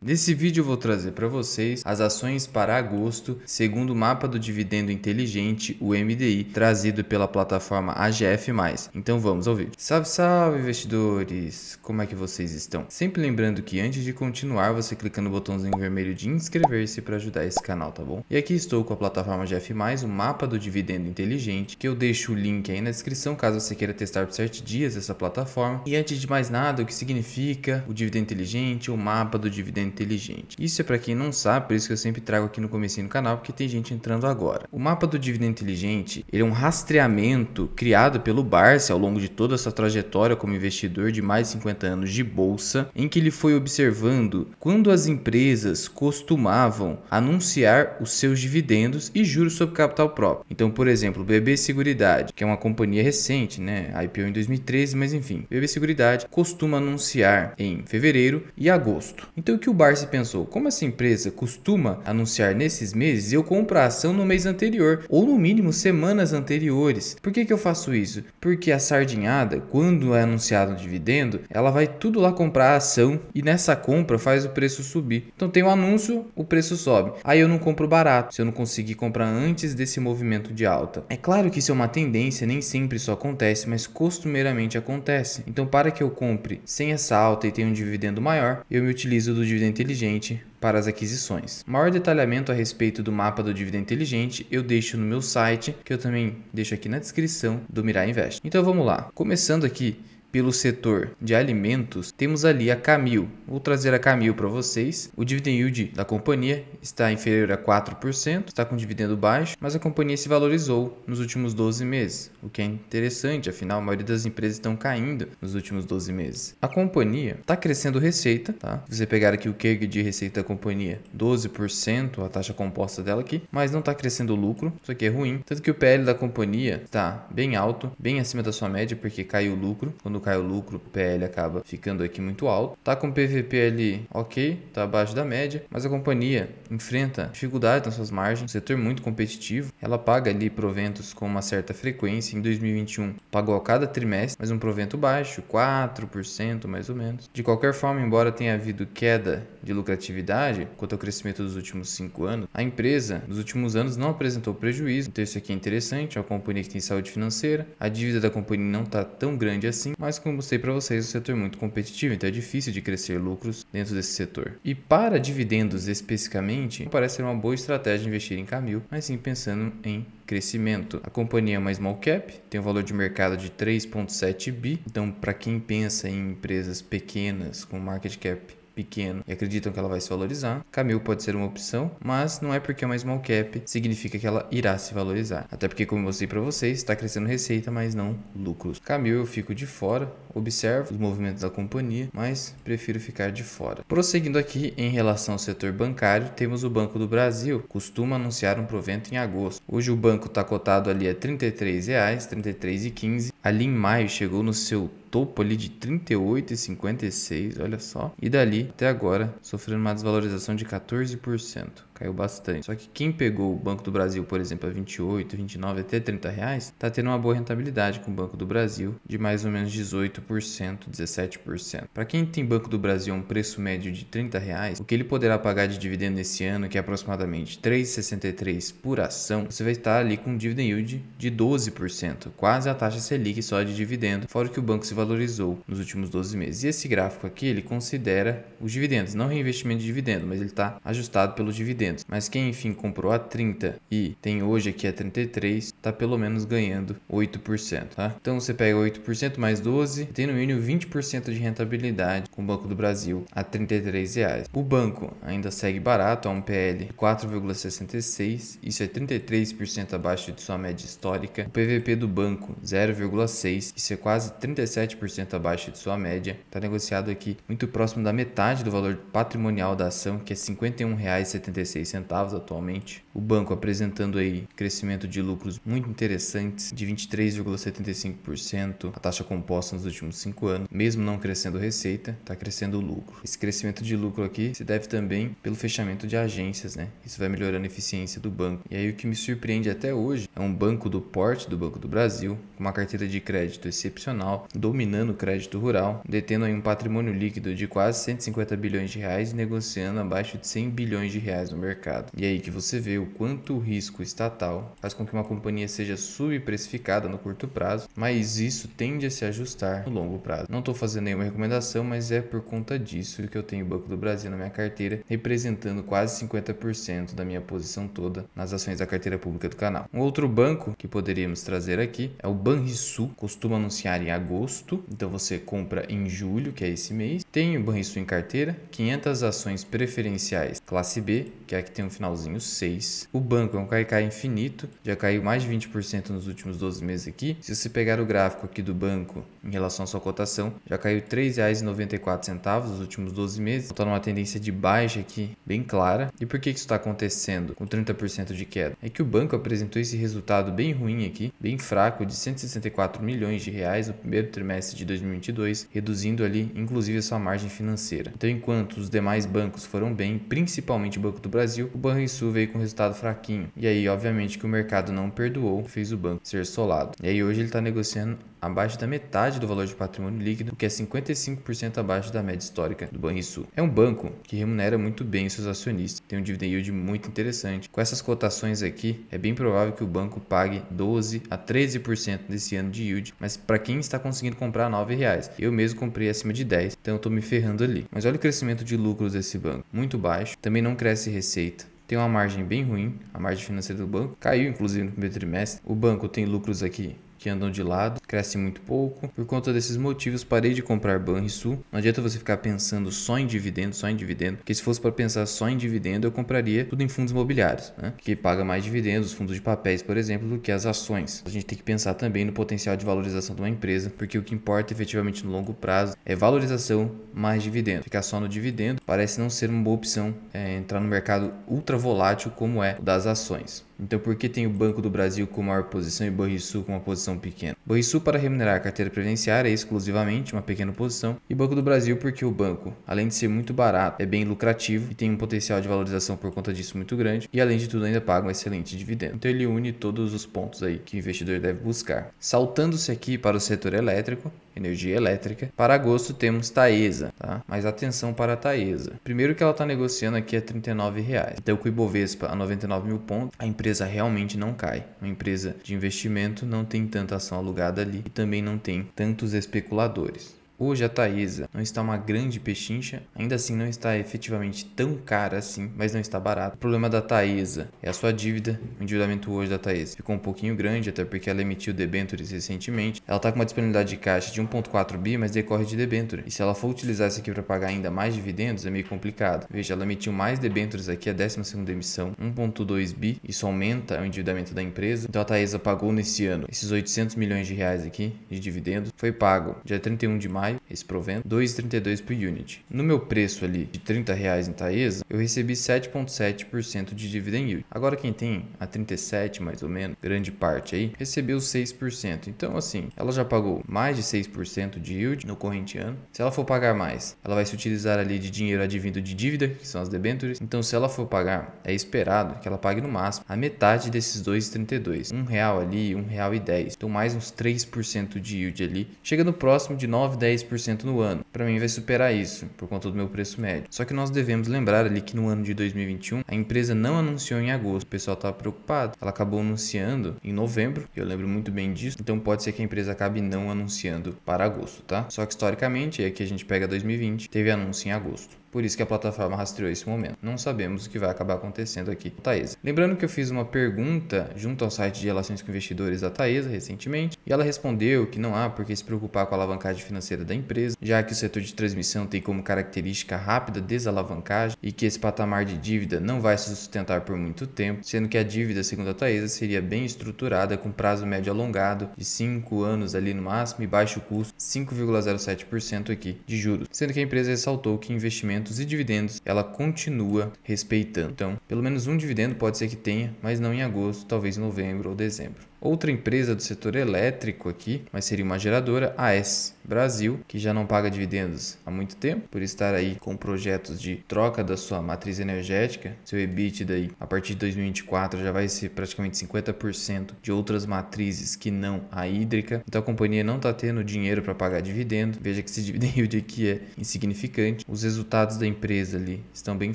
Nesse vídeo eu vou trazer para vocês as ações para agosto, segundo o mapa do dividendo inteligente, o MDI, trazido pela plataforma AGF+. Então vamos ao vídeo. Salve, salve investidores! Como é que vocês estão? Sempre lembrando que antes de continuar, você clica no botãozinho vermelho de inscrever-se para ajudar esse canal, tá bom? E aqui estou com a plataforma AGF+, o mapa do dividendo inteligente, que eu deixo o link aí na descrição caso você queira testar por 7 dias essa plataforma. E antes de mais nada, o que significa o dividendo inteligente, o mapa do dividendo inteligente. Isso é para quem não sabe, por isso que eu sempre trago aqui no começo do canal, porque tem gente entrando agora. O mapa do dividendo inteligente, ele é um rastreamento criado pelo Barsi ao longo de toda a sua trajetória como investidor de mais de 50 anos de bolsa, em que ele foi observando quando as empresas costumavam anunciar os seus dividendos e juros sobre capital próprio. Então, por exemplo, BB Seguridade, que é uma companhia recente, né, IPO em 2013, mas enfim, BB Seguridade costuma anunciar em fevereiro e agosto. Então, o que o Barsi pensou: como essa empresa costuma anunciar nesses meses, eu compro a ação no mês anterior, ou no mínimo semanas anteriores. Por que, que eu faço isso? Porque a sardinhada, quando é anunciado o dividendo, ela vai tudo lá comprar a ação e nessa compra faz o preço subir. Então tem o um anúncio, o preço sobe. Aí eu não compro barato se eu não conseguir comprar antes desse movimento de alta. É claro que isso é uma tendência, nem sempre isso acontece, mas costumeiramente acontece. Então, para que eu compre sem essa alta e tenha um dividendo maior, eu me utilizo do dividendo inteligente para as aquisições. Maior detalhamento a respeito do mapa do dívida inteligente eu deixo no meu site, que eu também deixo aqui na descrição do Mirai Invest. Então vamos lá. Começando aqui pelo setor de alimentos, temos ali a Camil. Vou trazer a Camil para vocês. O dividend yield da companhia está inferior a 4%, está com dividendo baixo, mas a companhia se valorizou nos últimos 12 meses, o que é interessante, afinal a maioria das empresas estão caindo nos últimos 12 meses. A companhia está crescendo receita, tá? Você pegar aqui o CAGR de receita da companhia, 12%, a taxa composta dela aqui, mas não está crescendo lucro, isso aqui é ruim, tanto que o PL da companhia está bem alto, bem acima da sua média porque caiu o lucro quando cai o lucro, PL acaba ficando aqui muito alto. Tá com PVP ali ok, tá abaixo da média, mas a companhia enfrenta dificuldades nas suas margens, setor muito competitivo. Ela paga ali proventos com uma certa frequência. Em 2021 pagou a cada trimestre, mas um provento baixo, 4% mais ou menos. De qualquer forma, embora tenha havido queda de lucratividade quanto ao crescimento dos últimos cinco anos, a empresa nos últimos anos não apresentou prejuízo. Então isso aqui é interessante, é uma companhia que tem saúde financeira, a dívida da companhia não está tão grande assim, mas mas como sei para vocês, o setor é muito competitivo, então é difícil de crescer lucros dentro desse setor. E para dividendos especificamente, parece ser uma boa estratégia investir em Camil, mas sim pensando em crescimento. A companhia é uma small cap, tem um valor de mercado de 3.7 bi, então para quem pensa em empresas pequenas com market cap pequeno e acreditam que ela vai se valorizar. Camil pode ser uma opção, mas não é porque é uma small cap significa que ela irá se valorizar. Até porque, como eu mostrei para vocês, está crescendo receita, mas não lucros. Camil eu fico de fora, observo os movimentos da companhia, mas prefiro ficar de fora. Prosseguindo aqui em relação ao setor bancário, temos o Banco do Brasil, costuma anunciar um provento em agosto. Hoje o banco está cotado ali a R$ 33,00, R$ 33,15. Ali em maio chegou no seu topo ali de 38,56, olha só. E dali até agora sofrendo uma desvalorização de 14% caiu bastante. Só que quem pegou o Banco do Brasil, por exemplo, a 28, 29 até 30 reais, tá tendo uma boa rentabilidade com o Banco do Brasil de mais ou menos 18%, 17%. Para quem tem Banco do Brasil um preço médio de 30 reais, o que ele poderá pagar de dividendo esse ano, que é aproximadamente 3,63 por ação, você vai estar ali com um dividend yield de 12%, quase a taxa Selic só de dividendo, fora que o banco se valorizou nos últimos 12 meses. E esse gráfico aqui, ele considera os dividendos, não reinvestimento de dividendo, mas ele está ajustado pelos dividendos mas quem enfim comprou a 30 e tem hoje aqui a 33, está pelo menos ganhando 8%, tá? Então você pega 8% mais 12, tem no mínimo 20% de rentabilidade com o Banco do Brasil a 33 reais. O banco ainda segue barato, a um PL 4,66, isso é 33% abaixo de sua média histórica. O PVP do banco 0,6, isso é quase 37% abaixo de sua média. Está negociado aqui muito próximo da metade do valor patrimonial da ação, que é R$ 51,76 centavos atualmente. O banco apresentando aí crescimento de lucros muito interessantes de 23,75%, a taxa composta nos últimos 5 anos, mesmo não crescendo receita, está crescendo o lucro. Esse crescimento de lucro aqui se deve também pelo fechamento de agências, né? Isso vai melhorando a eficiência do banco. E aí o que me surpreende até hoje é um banco do porte do Banco do Brasil, com uma carteira de crédito excepcional, dominando o crédito rural, detendo aí um patrimônio líquido de quase 150 bilhões de reais e negociando abaixo de 100 bilhões de reais no mercado mercado. E aí que você vê o quanto o risco estatal faz com que uma companhia seja subprecificada no curto prazo, mas isso tende a se ajustar no longo prazo. Não estou fazendo nenhuma recomendação, mas é por conta disso que eu tenho o Banco do Brasil na minha carteira, representando quase 50% da minha posição toda nas ações da carteira pública do canal. Um outro banco que poderíamos trazer aqui é o Banrisul, costuma anunciar em agosto, então você compra em julho, que é esse mês. Tem o Banrisul em carteira, 500 ações preferenciais classe B, que é até que tem um finalzinho 6. O banco é um caicai infinito, já caiu mais de 20% nos últimos 12 meses aqui. Se você pegar o gráfico aqui do banco em relação à sua cotação, já caiu R$ 3,94 nos últimos 12 meses. Está numa tendência de baixa aqui bem clara. E por que isso está acontecendo com 30% de queda? É que o banco apresentou esse resultado bem ruim aqui, bem fraco, de 164 milhões de reais no primeiro trimestre de 2022, reduzindo ali inclusive a sua margem financeira. Então, enquanto os demais bancos foram bem, principalmente o Banco do Brasil, Brasil, o Banrisul veio com resultado fraquinho. E aí, obviamente, que o mercado não perdoou, fez o banco ser solado. E aí, hoje ele está negociando abaixo da metade do valor de patrimônio líquido, que é 55% abaixo da média histórica do Banrisul. É um banco que remunera muito bem seus acionistas, tem um dividend yield muito interessante. Com essas cotações aqui, é bem provável que o banco pague 12 a 13% desse ano de yield, mas para quem está conseguindo comprar R$ reais, eu mesmo comprei acima de 10, então eu estou me ferrando ali. Mas olha o crescimento de lucros desse banco, muito baixo, também não cresce receita. Tem uma margem bem ruim, a margem financeira do banco caiu inclusive no primeiro trimestre. O banco tem lucros aqui que andam de lado, crescem muito pouco. Por conta desses motivos, parei de comprar Banrisul. Não adianta você ficar pensando só em dividendo, só em dividendo, porque se fosse para pensar só em dividendo, eu compraria tudo em fundos imobiliários, né? que paga mais dividendos, fundos de papéis, por exemplo, do que as ações. A gente tem que pensar também no potencial de valorização de uma empresa, porque o que importa efetivamente no longo prazo é valorização mais dividendo. Ficar só no dividendo parece não ser uma boa opção é, entrar no mercado ultra volátil como é o das ações. Então por que tem o Banco do Brasil com maior posição e o Banrisul com uma posição pequena? Banrisul para remunerar a carteira previdenciária é exclusivamente uma pequena posição e Banco do Brasil porque o banco, além de ser muito barato, é bem lucrativo e tem um potencial de valorização por conta disso muito grande e além de tudo ainda paga um excelente dividendo. Então ele une todos os pontos aí que o investidor deve buscar. Saltando-se aqui para o setor elétrico, energia elétrica, para agosto temos Taesa, tá? Mas atenção para a Taesa. Primeiro que ela está negociando aqui é R$ reais Então com o Ibovespa a 99 mil pontos, a empresa empresa realmente não cai. Uma empresa de investimento não tem tanta ação alugada ali e também não tem tantos especuladores. Hoje a Taesa não está uma grande pechincha, ainda assim não está efetivamente tão cara assim, mas não está barato. O problema da Taesa é a sua dívida, o endividamento hoje da Taesa ficou um pouquinho grande, até porque ela emitiu debentures recentemente. Ela está com uma disponibilidade de caixa de 1.4 bi, mas decorre de debenture. E se ela for utilizar isso aqui para pagar ainda mais dividendos, é meio complicado. Veja, ela emitiu mais debentures aqui, a 12 emissão, 1.2 bi, isso aumenta o endividamento da empresa. Então a Taesa pagou nesse ano esses 800 milhões de reais aqui de dividendos, foi pago dia 31 de maio Anaheim, esse provento, 2,32 por unit. No meu preço ali de 30 reais em Taesa, eu recebi 7,7% de dividend yield. Agora quem tem a 37 mais ou menos, grande parte aí, recebeu 6%. Então assim, ela já pagou mais de 6% de yield no corrente ano. Se ela for pagar mais, ela vai se utilizar ali de dinheiro advindo de dívida, que são as debentures. Então se ela for pagar, é esperado que ela pague no máximo a metade desses 2,32. Um real ali, um real e 10. Então mais uns 3% de yield ali. Chega no próximo de 9, 10 10% no ano. Para mim vai superar isso, por conta do meu preço médio. Só que nós devemos lembrar ali que no ano de 2021 a empresa não anunciou em agosto, o pessoal estava preocupado. Ela acabou anunciando em novembro, eu lembro muito bem disso, então pode ser que a empresa acabe não anunciando para agosto, tá? Só que historicamente, é que a gente pega 2020, teve anúncio em agosto. Por isso que a plataforma rastreou esse momento. Não sabemos o que vai acabar acontecendo aqui com Taesa. Lembrando que eu fiz uma pergunta junto ao site de relações com investidores da Taesa recentemente, e ela respondeu que não há por que se preocupar com a alavancagem financeira da empresa, já que o setor de transmissão tem como característica rápida desalavancagem e que esse patamar de dívida não vai se sustentar por muito tempo, sendo que a dívida, segundo a Taesa, seria bem estruturada com prazo médio alongado de 5 anos ali no máximo e baixo custo, 5,07% aqui de juros, sendo que a empresa ressaltou que investimento e dividendos, ela continua respeitando. Então, pelo menos um dividendo pode ser que tenha, mas não em agosto, talvez em novembro ou dezembro. Outra empresa do setor elétrico aqui, mas seria uma geradora, AES Brasil, que já não paga dividendos há muito tempo, por estar aí com projetos de troca da sua matriz energética. Seu EBIT daí a partir de 2024 já vai ser praticamente 50% de outras matrizes que não a hídrica. Então a companhia não está tendo dinheiro para pagar dividendo. Veja que esse dividendo aqui é insignificante. Os resultados da empresa ali estão bem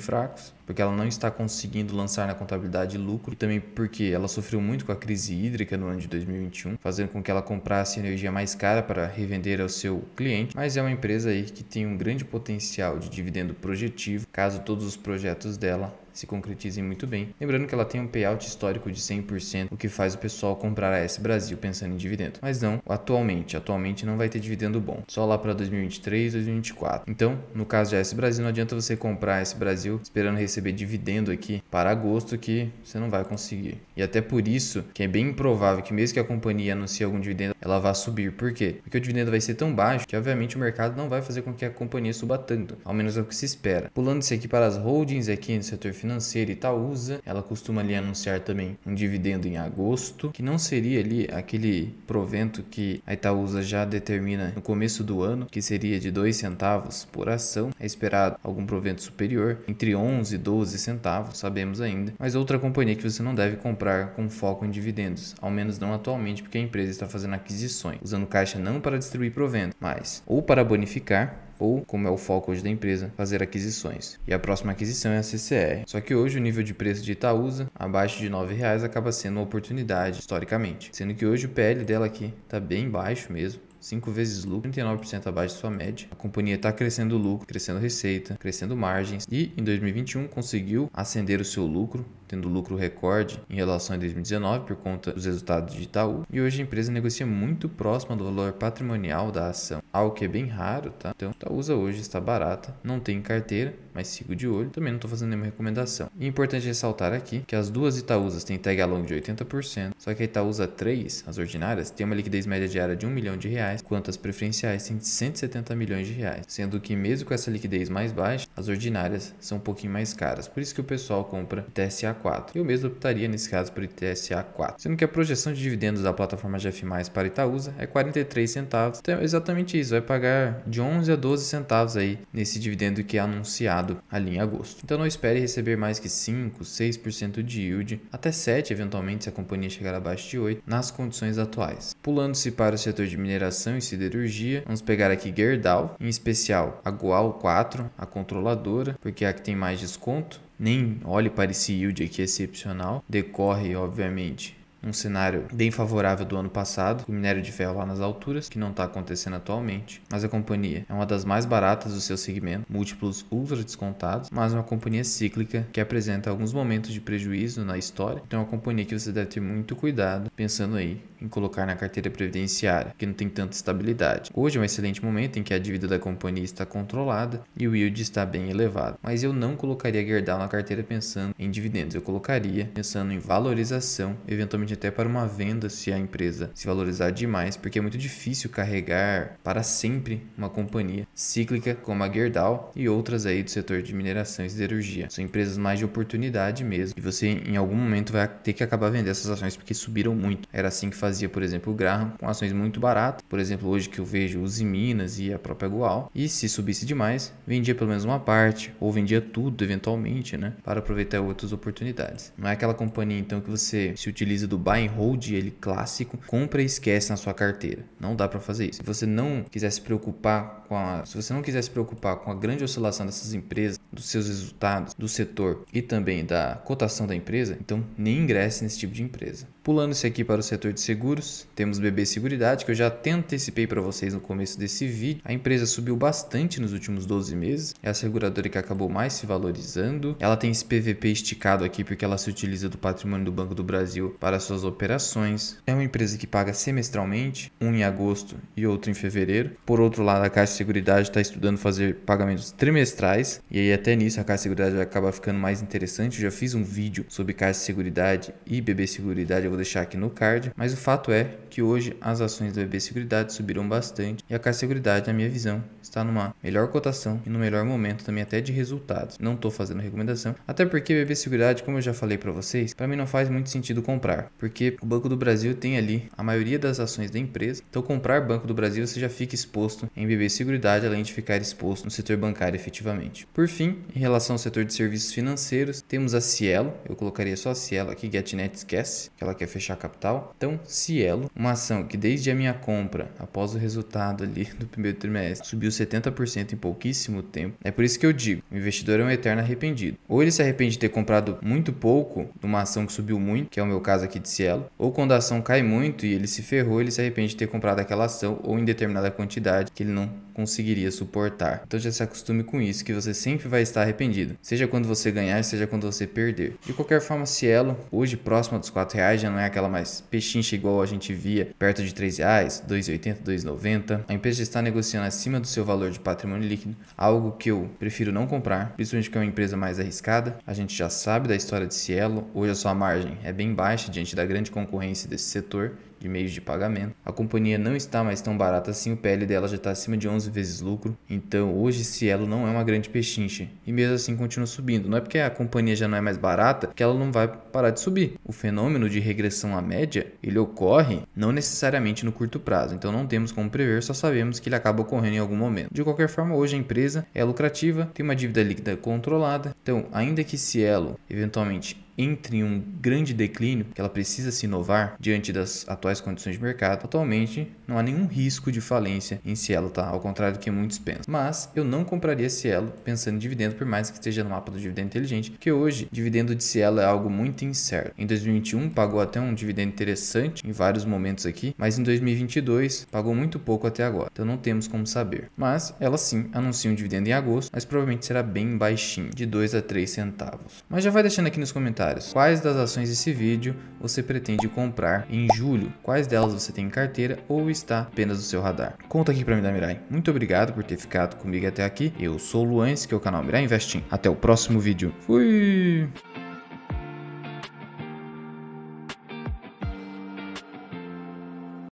fracos porque ela não está conseguindo lançar na contabilidade lucro, e também porque ela sofreu muito com a crise hídrica no ano de 2021, fazendo com que ela comprasse energia mais cara para revender ao seu cliente, mas é uma empresa aí que tem um grande potencial de dividendo projetivo, caso todos os projetos dela se concretizem muito bem. Lembrando que ela tem um payout histórico de 100%, o que faz o pessoal comprar a S Brasil pensando em dividendo. Mas não, atualmente, atualmente não vai ter dividendo bom, só lá para 2023, 2024. Então, no caso de S Brasil, não adianta você comprar a S Brasil esperando receber dividendo aqui para agosto que você não vai conseguir. E até por isso que é bem improvável que mesmo que a companhia anuncie algum dividendo, ela vá subir. Por quê? Porque o dividendo vai ser tão baixo que obviamente o mercado não vai fazer com que a companhia suba tanto, ao menos é o que se espera. Pulando isso aqui para as holdings aqui no setor financeiro, financeira Itaúsa, ela costuma ali anunciar também um dividendo em agosto, que não seria ali aquele provento que a Itaúsa já determina no começo do ano, que seria de 2 centavos por ação. É esperado algum provento superior, entre 11 e 12 centavos, sabemos ainda. Mas outra companhia que você não deve comprar com foco em dividendos, ao menos não atualmente, porque a empresa está fazendo aquisições, usando caixa não para distribuir provento, mas ou para bonificar ou, como é o foco hoje da empresa, fazer aquisições. E a próxima aquisição é a CCR. Só que hoje o nível de preço de Itaúsa, abaixo de R$ reais acaba sendo uma oportunidade historicamente, sendo que hoje o PL dela aqui está bem baixo mesmo. 5 vezes lucro, 39% abaixo de sua média. A companhia está crescendo lucro, crescendo receita, crescendo margens e em 2021 conseguiu acender o seu lucro tendo lucro recorde em relação a 2019 por conta dos resultados de Itaú, e hoje a empresa negocia muito próxima do valor patrimonial da ação, algo que é bem raro, tá? Então, Itaúsa hoje está barata, não tem carteira, mas sigo de olho, também não estou fazendo nenhuma recomendação. E é importante ressaltar aqui que as duas Itaúsas têm tag along de 80%, só que a Itaúsa 3, as ordinárias, tem uma liquidez média diária de 1 milhão de reais, quanto as preferenciais têm de 170 milhões de reais, sendo que mesmo com essa liquidez mais baixa, as ordinárias são um pouquinho mais caras. Por isso que o pessoal compra TSA eu mesmo optaria nesse caso por ITSA 4, sendo que a projeção de dividendos da plataforma GF+, para Itaúsa é 43 centavos. Então, é exatamente isso, vai pagar de 11 a 12 centavos aí nesse dividendo que é anunciado ali em agosto. Então não espere receber mais que 5, 6% de yield, até 7 eventualmente se a companhia chegar abaixo de 8 nas condições atuais. Pulando-se para o setor de mineração e siderurgia, vamos pegar aqui Gerdau, em especial a Goal 4, a controladora, porque é a que tem mais desconto nem olhe para esse yield aqui excepcional, decorre, obviamente, um cenário bem favorável do ano passado, com minério de ferro lá nas alturas, que não está acontecendo atualmente. Mas a companhia é uma das mais baratas do seu segmento, múltiplos ultra descontados, mas uma companhia cíclica que apresenta alguns momentos de prejuízo na história. Então é uma companhia que você deve ter muito cuidado pensando aí em colocar na carteira previdenciária, que não tem tanta estabilidade. Hoje é um excelente momento em que a dívida da companhia está controlada e o yield está bem elevado, mas eu não colocaria Gerdau na carteira pensando em dividendos, eu colocaria pensando em valorização, eventualmente até para uma venda se a empresa se valorizar demais, porque é muito difícil carregar para sempre uma companhia cíclica como a Gerdau e outras aí do setor de mineração e siderurgia. São empresas mais de oportunidade mesmo, e você em algum momento vai ter que acabar vendendo essas ações porque subiram muito. Era assim que fazia, por exemplo, o Graham com ações muito baratas, por exemplo, hoje que eu vejo os Minas e a própria Goal, e se subisse demais, vendia pelo menos uma parte ou vendia tudo eventualmente, né, para aproveitar outras oportunidades. Não é aquela companhia então que você se utiliza do buy and hold ele clássico, compra e esquece na sua carteira. Não dá para fazer isso. Se você não quiser se preocupar com a, se você não quiser se preocupar com a grande oscilação dessas empresas, dos seus resultados, do setor e também da cotação da empresa, então nem ingresse nesse tipo de empresa pulando esse aqui para o setor de seguros, temos BB Seguridade, que eu já até antecipei para vocês no começo desse vídeo. A empresa subiu bastante nos últimos 12 meses, é a seguradora que acabou mais se valorizando. Ela tem esse PVP esticado aqui porque ela se utiliza do patrimônio do Banco do Brasil para suas operações. É uma empresa que paga semestralmente, um em agosto e outro em fevereiro. Por outro lado, a Caixa de Seguridade está estudando fazer pagamentos trimestrais, e aí até nisso a Caixa de Seguridade acaba ficando mais interessante. Eu já fiz um vídeo sobre Caixa de Seguridade e BB Seguridade, vou deixar aqui no card, mas o fato é que hoje as ações da BB Seguridade subiram bastante e a Caixa Seguridade, na minha visão, está numa melhor cotação e no melhor momento também até de resultados. Não estou fazendo recomendação, até porque BB Seguridade, como eu já falei para vocês, para mim não faz muito sentido comprar, porque o Banco do Brasil tem ali a maioria das ações da empresa, então comprar Banco do Brasil você já fica exposto em BB Seguridade, além de ficar exposto no setor bancário efetivamente. Por fim, em relação ao setor de serviços financeiros, temos a Cielo, eu colocaria só a Cielo aqui, GetNet esquece, que ela quer que é fechar capital. Então, Cielo, uma ação que desde a minha compra, após o resultado ali do primeiro trimestre, subiu 70% em pouquíssimo tempo. É por isso que eu digo, o investidor é um eterno arrependido. Ou ele se arrepende de ter comprado muito pouco de uma ação que subiu muito, que é o meu caso aqui de Cielo, ou quando a ação cai muito e ele se ferrou, ele se arrepende de ter comprado aquela ação ou em determinada quantidade que ele não conseguiria suportar. Então já se acostume com isso, que você sempre vai estar arrependido, seja quando você ganhar, seja quando você perder. De qualquer forma, Cielo, hoje próxima dos 4 reais, já não é aquela mais pechincha igual a gente via, perto de 3 reais, 2,80, 2,90. A empresa está negociando acima do seu valor de patrimônio líquido, algo que eu prefiro não comprar, principalmente que é uma empresa mais arriscada. A gente já sabe da história de Cielo, hoje a sua margem é bem baixa diante da grande concorrência desse setor de meios de pagamento. A companhia não está mais tão barata assim, o PL dela já está acima de 11 vezes lucro. Então hoje Cielo não é uma grande pechincha e mesmo assim continua subindo. Não é porque a companhia já não é mais barata que ela não vai parar de subir. O fenômeno de regressão à média ele ocorre não necessariamente no curto prazo. Então não temos como prever, só sabemos que ele acaba ocorrendo em algum momento. De qualquer forma, hoje a empresa é lucrativa, tem uma dívida líquida controlada. Então, ainda que Cielo eventualmente entre em um grande declínio, que ela precisa se inovar diante das atuais condições de mercado, atualmente não há nenhum risco de falência em Cielo, tá? Ao contrário do que muitos pensam. Mas eu não compraria Cielo pensando em dividendo, por mais que esteja no mapa do dividendo inteligente, que hoje dividendo de Cielo é algo muito incerto. Em 2021 pagou até um dividendo interessante em vários momentos aqui, mas em 2022 pagou muito pouco até agora, então não temos como saber. Mas ela sim anuncia um dividendo em agosto, mas provavelmente será bem baixinho, de 2 a 3 centavos. Mas já vai deixando aqui nos comentários comentários. Quais das ações desse vídeo você pretende comprar em julho? Quais delas você tem em carteira ou está apenas no seu radar? Conta aqui para mim da Mirai. Muito obrigado por ter ficado comigo até aqui. Eu sou o Luan, esse que é o canal Mirai Investing. Até o próximo vídeo. Fui!